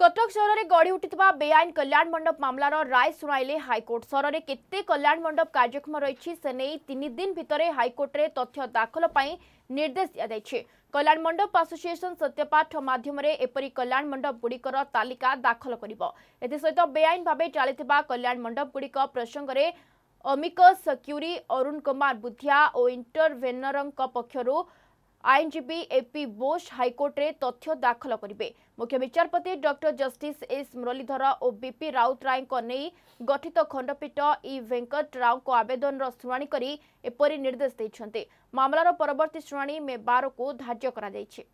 କଟକ ସହରରେ ଗଢ଼ି ଉଠିଥିବା ବେଆଇନ କଲ୍ୟାଣ ମଣ୍ଡପ ମାମଲାର ରାୟ ଶୁଣାଇଲେ ହାଇକୋର୍ଟ ସହରରେ କେତେ କଲ୍ୟାଣ ମଣ୍ଡପ କାର୍ଯ୍ୟକ୍ରମ ରହିଛି ସେ ନେଇ ତିନି ଦିନ ଭିତରେ ହାଇକୋର୍ଟରେ ତଥ୍ୟ ଦାଖଲ ପାଇଁ ନିର୍ଦ୍ଦେଶ ଦିଆଯାଇଛି କଲ୍ୟାଣ ମଣ୍ଡପ ଆସୋସିଏସନ ସତ୍ୟପାଠ ମାଧ୍ୟମରେ ଏପରି କଲ୍ୟାଣ ମଣ୍ଡପଗୁଡ଼ିକର ତାଲିକା ଦାଖଲ କରିବ ଏଥିସହିତ ବେଆଇନ ଭାବେ ଚାଲିଥିବା କଲ୍ୟାଣ ମଣ୍ଡପଗୁଡ଼ିକ ପ୍ରସଙ୍ଗରେ ଅମିକସ୍ କ୍ୟୁରି ଅରୁଣ କୁମାର ବୁଧିଆ ଓ ଇଣ୍ଟରଭେନରଙ୍କ ପକ୍ଷରୁ ଆଇନଜୀବୀ ଏପି ବୋଷ ହାଇକୋର୍ଟରେ ତଥ୍ୟ ଦାଖଲ କରିବେ ମୁଖ୍ୟ ବିଚାରପତି ଡକ୍ଟର ଜଷ୍ଟିସ୍ ଏସ୍ ମୁରଲୀଧର ଓ ବିପି ରାଉତରାୟଙ୍କ ନେଇ ଗଠିତ ଖଣ୍ଡପୀଠ ଇ ଭେଙ୍କଟ ରାଓଙ୍କ ଆବେଦନର ଶୁଣାଣି କରି ଏପରି ନିର୍ଦ୍ଦେଶ ଦେଇଛନ୍ତି ମାମଲାର ପରବର୍ତ୍ତୀ ଶୁଣାଣି ମେ ବାରକୁ ଧାର୍ଯ୍ୟ କରାଯାଇଛି